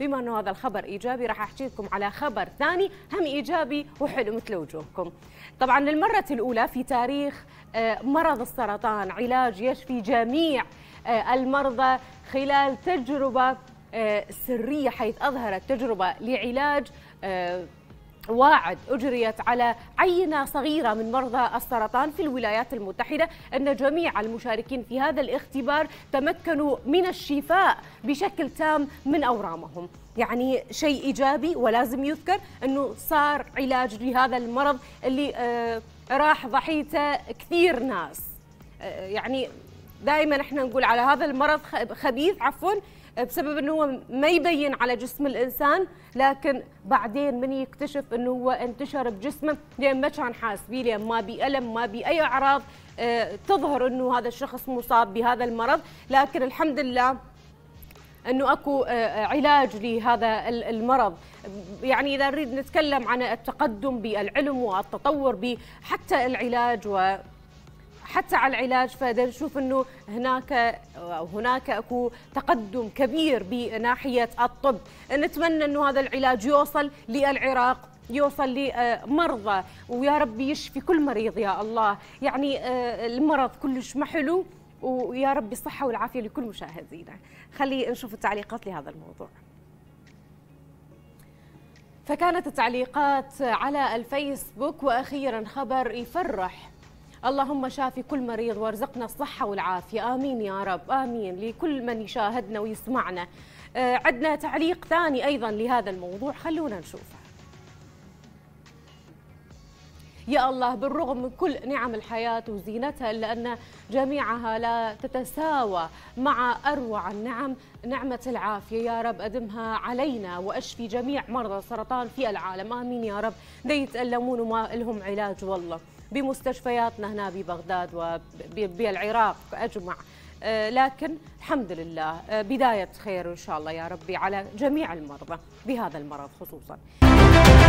بما انه هذا الخبر ايجابي راح احكي لكم على خبر ثاني هم ايجابي وحلو مثل وجوهكم طبعا للمره الاولى في تاريخ آه، مرض السرطان علاج يشفي جميع آه، المرضى خلال تجربه آه، سريه حيث اظهرت تجربه لعلاج واعد أجريت على عينة صغيرة من مرضى السرطان في الولايات المتحدة أن جميع المشاركين في هذا الاختبار تمكنوا من الشفاء بشكل تام من أورامهم يعني شيء إيجابي ولازم يذكر أنه صار علاج لهذا المرض اللي آه، راح ضحيته كثير ناس آه، يعني دائما احنا نقول على هذا المرض خبيث عفوا بسبب انه هو ما يبين على جسم الانسان لكن بعدين من يكتشف انه هو انتشر بجسمه لان ما كان حاس بيه لان ما بألم ما بأي اعراض آه، تظهر انه هذا الشخص مصاب بهذا المرض لكن الحمد لله انه اكو آه، علاج لهذا المرض يعني اذا نريد نتكلم عن التقدم بالعلم والتطور بحتى العلاج و حتى على العلاج فاذا نشوف انه هناك هناك اكو تقدم كبير بناحيه الطب نتمنى انه هذا العلاج يوصل للعراق يوصل لمرضى ويا رب يشفي كل مريض يا الله يعني آه، المرض كلش ما حلو ويا رب الصحه والعافيه لكل مشاهدينا خلي نشوف التعليقات لهذا الموضوع فكانت التعليقات على الفيسبوك واخيرا خبر يفرح اللهم شافي كل مريض وارزقنا الصحة والعافية آمين يا رب آمين لكل من يشاهدنا ويسمعنا آه، عندنا تعليق ثاني أيضا لهذا الموضوع خلونا نشوفه يا الله بالرغم من كل نعم الحياة وزينتها إلا أن جميعها لا تتساوى مع أروع النعم نعمة العافية يا رب أدمها علينا وأشفي جميع مرضى السرطان في العالم آمين يا رب دي يتألمون وما لهم علاج والله بمستشفياتنا هنا ببغداد وبالعراق أجمع آه، لكن الحمد لله آه، بداية خير إن شاء الله يا ربي على جميع المرضى بهذا المرض خصوصاً